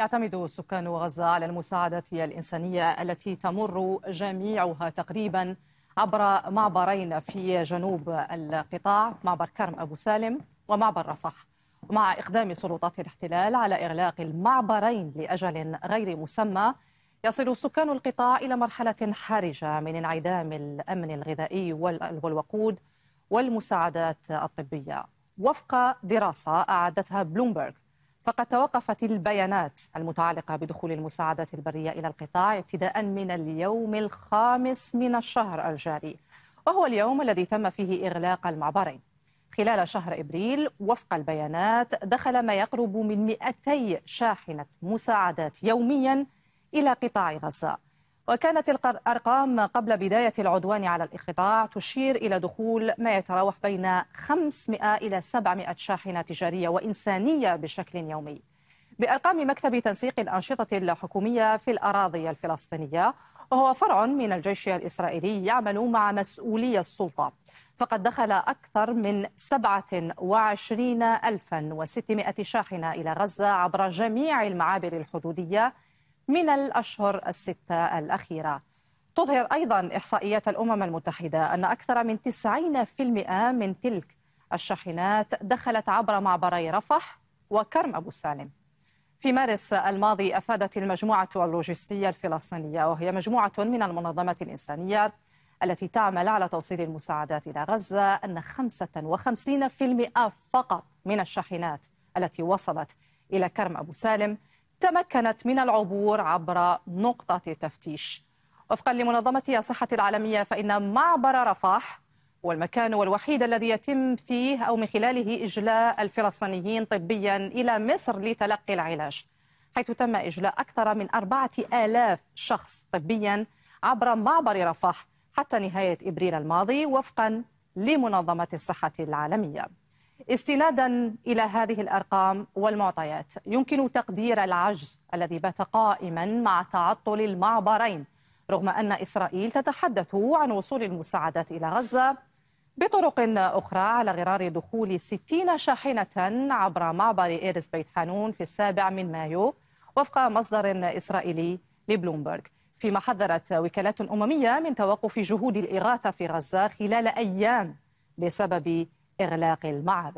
يعتمد سكان غزة على المساعدات الإنسانية التي تمر جميعها تقريبا عبر معبرين في جنوب القطاع معبر كرم أبو سالم ومعبر رفح ومع إقدام سلطات الاحتلال على إغلاق المعبرين لأجل غير مسمى يصل سكان القطاع إلى مرحلة حرجة من انعدام الأمن الغذائي والوقود والمساعدات الطبية وفق دراسة أعدتها بلومبرغ فقد توقفت البيانات المتعلقة بدخول المساعدات البرية إلى القطاع ابتداء من اليوم الخامس من الشهر الجاري وهو اليوم الذي تم فيه إغلاق المعبرين خلال شهر إبريل وفق البيانات دخل ما يقرب من 200 شاحنة مساعدات يوميا إلى قطاع غزة وكانت الأرقام قبل بداية العدوان على الإقطاع تشير إلى دخول ما يتراوح بين 500 إلى 700 شاحنة تجارية وإنسانية بشكل يومي بأرقام مكتب تنسيق الأنشطة الحكومية في الأراضي الفلسطينية وهو فرع من الجيش الإسرائيلي يعمل مع مسؤولي السلطة فقد دخل أكثر من 27600 شاحنة إلى غزة عبر جميع المعابر الحدودية من الأشهر الستة الأخيرة تظهر أيضا إحصائيات الأمم المتحدة أن أكثر من 90% من تلك الشاحنات دخلت عبر معبري رفح وكرم أبو سالم في مارس الماضي أفادت المجموعة اللوجستية الفلسطينية وهي مجموعة من المنظمات الإنسانية التي تعمل على توصيل المساعدات إلى غزة أن 55% فقط من الشاحنات التي وصلت إلى كرم أبو سالم تمكنت من العبور عبر نقطة تفتيش وفقا لمنظمة الصحة العالمية فإن معبر رفح هو المكان الوحيد الذي يتم فيه أو من خلاله إجلاء الفلسطينيين طبيا إلى مصر لتلقي العلاج حيث تم إجلاء أكثر من أربعة آلاف شخص طبيا عبر معبر رفح حتى نهاية إبريل الماضي وفقا لمنظمة الصحة العالمية استنادا إلى هذه الأرقام والمعطيات يمكن تقدير العجز الذي بات قائما مع تعطل المعبرين رغم أن إسرائيل تتحدث عن وصول المساعدات إلى غزة بطرق أخرى على غرار دخول 60 شاحنة عبر معبر إيرز بيت حانون في السابع من مايو وفق مصدر إسرائيلي لبلومبرغ فيما حذرت وكالات أممية من توقف جهود الإغاثة في غزة خلال أيام بسبب إغلاق المعابر